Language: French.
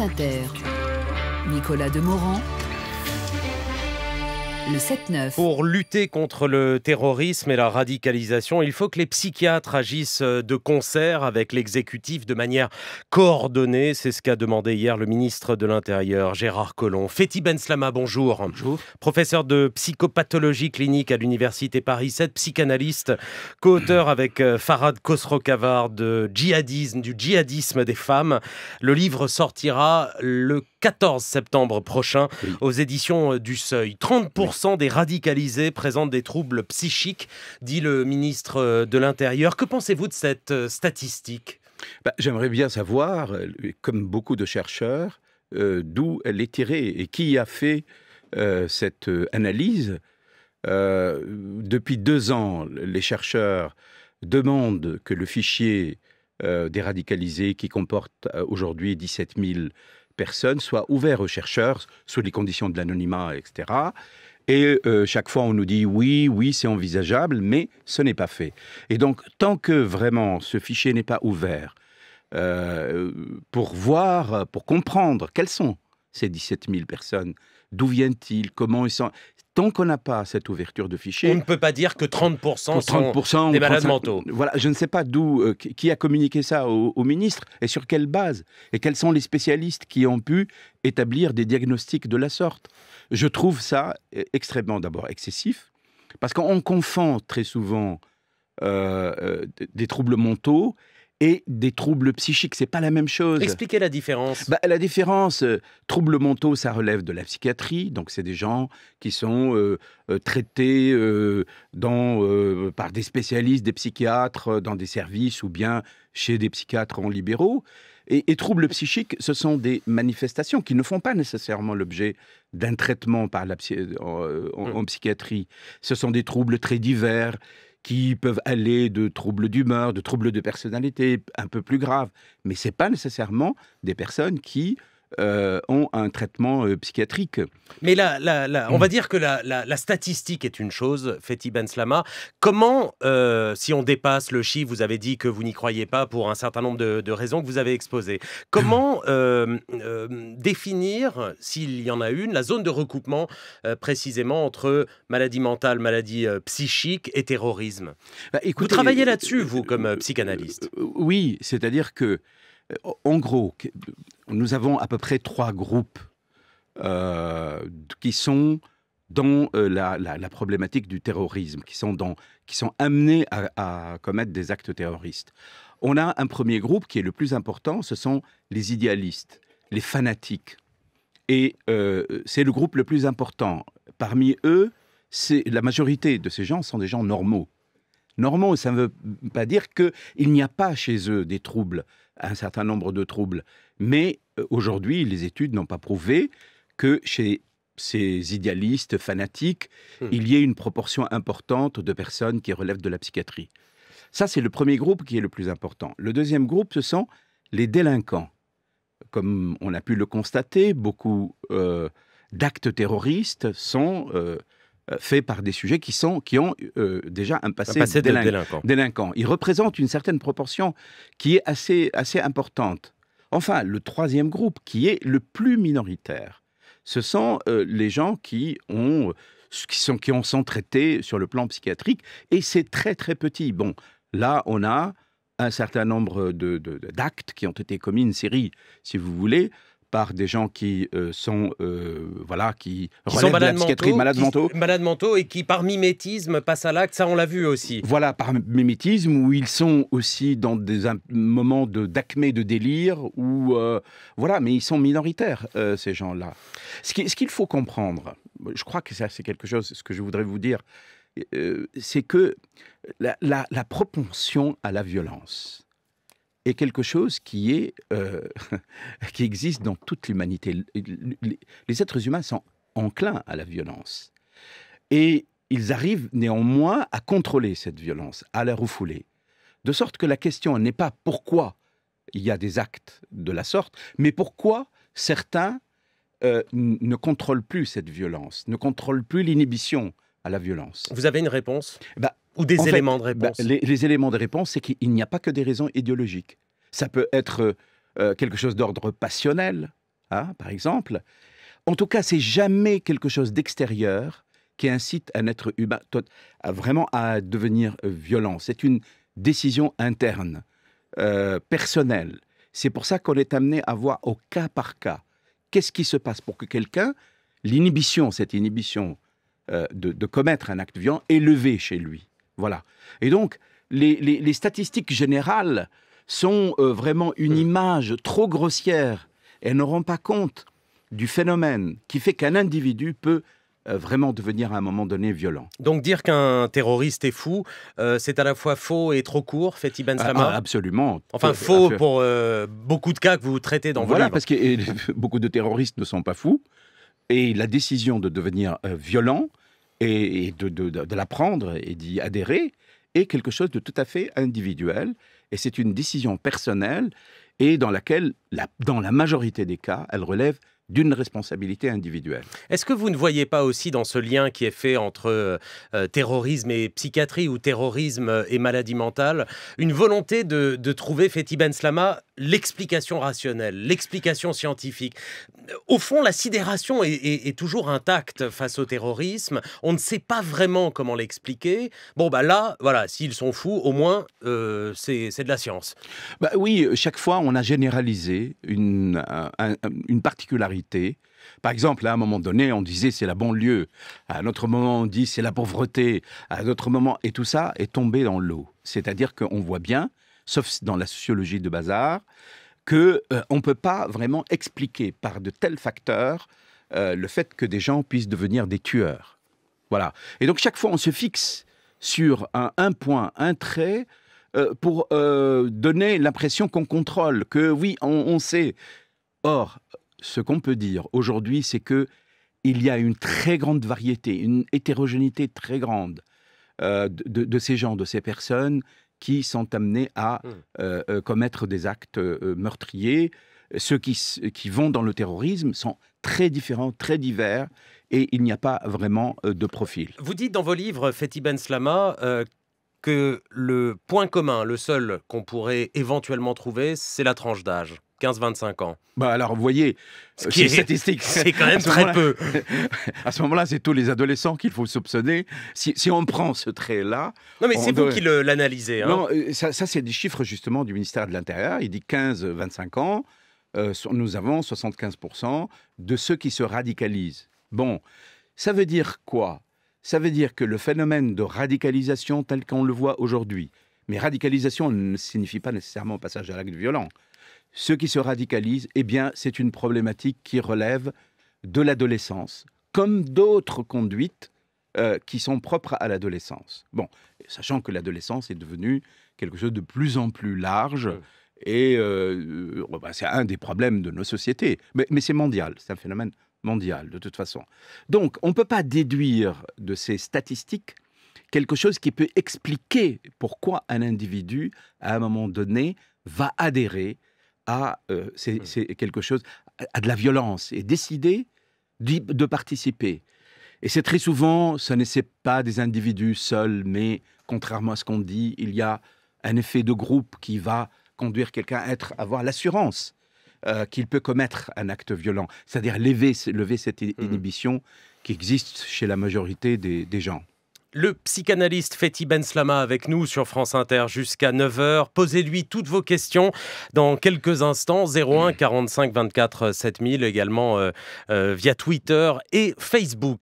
Nicolas de Nicolas Demorand pour lutter contre le terrorisme et la radicalisation, il faut que les psychiatres agissent euh, de concert avec l'exécutif de manière coordonnée. C'est ce qu'a demandé hier le ministre de l'Intérieur, Gérard Collomb. Feti Benslama, bonjour. Bonjour. Professeur de psychopathologie clinique à l'Université Paris 7, psychanalyste, co-auteur avec euh, Farad Khosrokavar de Djihadisme, du djihadisme des femmes. Le livre sortira le 14 septembre prochain aux éditions euh, du Seuil. 30% des radicalisés présentent des troubles psychiques, dit le ministre euh, de l'Intérieur. Que pensez-vous de cette euh, statistique bah, J'aimerais bien savoir, comme beaucoup de chercheurs, d'où elle est tirée et qui a fait cette analyse. depuis deux ans, les chercheurs demandent que le fichier des radicalisés, qui comporte aujourd'hui 17 000 personnes soient ouverts aux chercheurs sous les conditions de l'anonymat, etc. Et euh, chaque fois, on nous dit oui, oui, c'est envisageable, mais ce n'est pas fait. Et donc, tant que vraiment ce fichier n'est pas ouvert, euh, pour voir, pour comprendre quelles sont ces 17 000 personnes, d'où viennent-ils, comment ils sont, Tant qu'on n'a pas cette ouverture de fichiers... On ne peut pas dire que 30%, sont des malades mentaux. Voilà, je ne sais pas d'où, euh, qui a communiqué ça au, ministre et sur quelle base et quels sont les spécialistes qui ont pu établir des diagnostics de la sorte. Je trouve ça euh, extrêmement d'abord excessif parce qu'on confond très souvent euh, des troubles mentaux et des troubles psychiques. C'est pas la même chose. Expliquez la différence. Bah, la différence, euh, troubles mentaux, ça relève de la psychiatrie. Donc, c'est des gens qui sont euh, euh, traités dans, par des spécialistes, des psychiatres, dans des services ou bien chez des psychiatres en libéraux. Et, troubles psychiques, ce sont des manifestations qui ne font pas nécessairement l'objet d'un traitement par la en mm. psychiatrie. Ce sont des troubles très divers qui peuvent aller de troubles d'humeur, de troubles de personnalité un peu plus graves. Mais ce n'est pas nécessairement des personnes qui euh, ont un traitement euh, psychiatrique. Mais là, on va hmm. dire que la, statistique est une chose, Fethi Benslama. Comment, euh, si on dépasse le chiffre, vous avez dit que vous n'y croyez pas pour un certain nombre de, raisons que vous avez exposées, comment définir, s'il y en a une, la zone de recoupement précisément entre maladie mentale, maladie psychique et terrorisme bah, Vous travaillez là-dessus, vous, comme psychanalyste. oui, c'est-à-dire que euh, en gros, nous avons à peu près trois groupes euh, qui sont dans euh, la, problématique du terrorisme, qui sont, dans, qui sont amenés à, commettre des actes terroristes. On a un premier groupe qui est le plus important, ce sont les idéalistes, les fanatiques. Et c'est le groupe le plus important. Parmi eux, la majorité de ces gens sont des gens normaux. Normaux, ça ne veut pas dire qu'il n'y a pas chez eux des troubles un certain nombre de troubles. Mais euh, aujourd'hui, les études n'ont pas prouvé que chez ces idéalistes fanatiques, hmm. il y ait une proportion importante de personnes qui relèvent de la psychiatrie. Ça, c'est le premier groupe qui est le plus important. Le deuxième groupe, ce sont les délinquants. Comme on a pu le constater, beaucoup euh, d'actes terroristes sont euh, euh, fait par des sujets qui, sont, qui ont euh, déjà un passé, délinquant. Il représente une certaine proportion qui est assez, assez importante. Enfin, le troisième groupe, qui est le plus minoritaire, ce sont euh, les gens qui ont qui sont qui ont traités sur le plan psychiatrique et c'est très très petit. Bon, là on a un certain nombre d'actes qui ont été commis, une série, si vous voulez, par des gens qui euh, sont euh, voilà qui, qui malades de la mentaux, malades mentaux, malades mentaux et qui par mimétisme passent à l'acte. Ça, on l'a vu aussi. Voilà, par mimétisme où ils sont aussi dans des moments de d'acmé, de délire où euh, voilà, mais ils sont minoritaires ces gens-là. Ce qu'il faut comprendre, je crois que ça c'est quelque chose. Ce que je voudrais vous dire, c'est que la, la propension à la violence est quelque chose euh, qui, existe dans toute l'humanité. Les êtres humains sont enclins à la violence. Et ils arrivent néanmoins à contrôler cette violence, à la refouler. De sorte que la question n'est pas pourquoi il y a des actes de la sorte, mais pourquoi certains euh, ne contrôlent plus cette violence, ne contrôlent plus l'inhibition à la violence. Vous avez une réponse bah, ou des éléments de bah, réponse les, éléments de réponse, c'est qu'il n'y a pas que des raisons idéologiques. Ça peut être euh, euh, quelque chose d'ordre passionnel, hein, par exemple. En tout cas, c'est jamais quelque chose d'extérieur qui incite un être humain vraiment à devenir euh, violent. C'est une décision interne, personnelle. C'est pour ça qu'on est amené à voir au cas par cas qu'est-ce qui se passe pour que quelqu'un, l'inhibition, cette inhibition de, de commettre un acte violent, est levée chez lui. Voilà. Et donc, les, statistiques générales sont euh, vraiment une image trop grossière. Elles ne rendent pas compte du phénomène qui fait qu'un individu peut euh, vraiment devenir à un moment donné violent. Donc dire qu'un terroriste est fou, euh, c'est à la fois faux et trop court, fait Ibn ah, Salman ah, Absolument. Enfin, faux pour beaucoup de cas que vous traitez dans voilà, vos Voilà, parce que beaucoup de terroristes ne sont pas fous. Et la décision de devenir violent et, de, de, l'apprendre et d'y adhérer est quelque chose de tout à fait individuel et c'est une décision personnelle et dans laquelle, dans la majorité des cas, elle relève d'une responsabilité individuelle. Est-ce que vous ne voyez pas aussi dans ce lien qui est fait entre euh, euh, terrorisme et psychiatrie ou terrorisme euh, et maladie mentale une volonté de, trouver, Fethi Ben Slama, l'explication rationnelle, l'explication scientifique Au fond, la sidération est, toujours intacte face au terrorisme. On ne sait pas vraiment comment l'expliquer. Bon, bah là, voilà, s'ils sont fous, au moins, c'est de la science. Bah oui, chaque fois, on a généralisé une, une particularité par exemple, à un moment donné, on disait c'est la banlieue. À un autre moment, on dit c'est la pauvreté. À un autre moment, et tout ça est tombé dans l'eau. C'est-à-dire qu'on voit bien, sauf dans la sociologie de bazar, que ne euh, on peut pas vraiment expliquer par de tels facteurs euh, le fait que des gens puissent devenir des tueurs. Voilà. Et donc chaque fois, on se fixe sur un, point, un trait, euh, pour donner l'impression qu'on contrôle, que oui, on, on, sait. Or, ce qu'on peut dire aujourd'hui, c'est que il y a une très grande variété, une hétérogénéité très grande euh, de, ces gens, de ces personnes qui sont amenés à hmm. euh, euh, commettre des actes meurtriers. Ceux qui, qui, vont dans le terrorisme sont très différents, très divers, et il n'y a pas vraiment de profil. Vous dites dans vos livres, Fethi Ben Slama, que le point commun, le seul qu'on pourrait éventuellement trouver, c'est la tranche d'âge. 15-25 ans. Bah alors, vous voyez, ce qui statistique, c'est quand même très peu. à ce moment-là, c'est tous les adolescents qu'il faut soupçonner. Si, on prend ce trait-là. Non, mais c'est vous qui l'analysez. Hein. Non, euh, ça, c'est des chiffres justement du ministère de l'Intérieur. Il dit 15-25 ans. Euh, nous avons 75% de ceux qui se radicalisent. Bon, ça veut dire quoi Ça veut dire que le phénomène de radicalisation tel qu'on le voit aujourd'hui, mais radicalisation ne signifie pas nécessairement passage à l'acte violent. Ceux qui se radicalisent, eh bien, c'est une problématique qui relève de l'adolescence, comme d'autres conduites euh, qui sont propres à l'adolescence. Bon, sachant que l'adolescence est devenue quelque chose de plus en plus large. Et euh, euh, bah, c'est un des problèmes de nos sociétés. mais c'est mondial, c'est un phénomène mondial de toute façon. Donc on ne peut pas déduire de ces statistiques quelque chose qui peut expliquer pourquoi un individu, à un moment donné, va adhérer à euh, hmm. quelque chose, à de la violence et décider de participer. Et c'est très souvent, ce n'est pas des individus seuls, mais contrairement à ce qu'on dit, il y a un effet de groupe qui va conduire quelqu'un à être, avoir l'assurance euh, qu'il peut commettre un acte violent, c'est-à-dire lever, lever cette hmm. inhibition qui existe chez la majorité des gens. Le psychanalyste Feti Slama avec nous sur France Inter jusqu'à 9h. Posez-lui toutes vos questions dans quelques instants. 01 45 24 7000 également euh, euh, via Twitter et Facebook.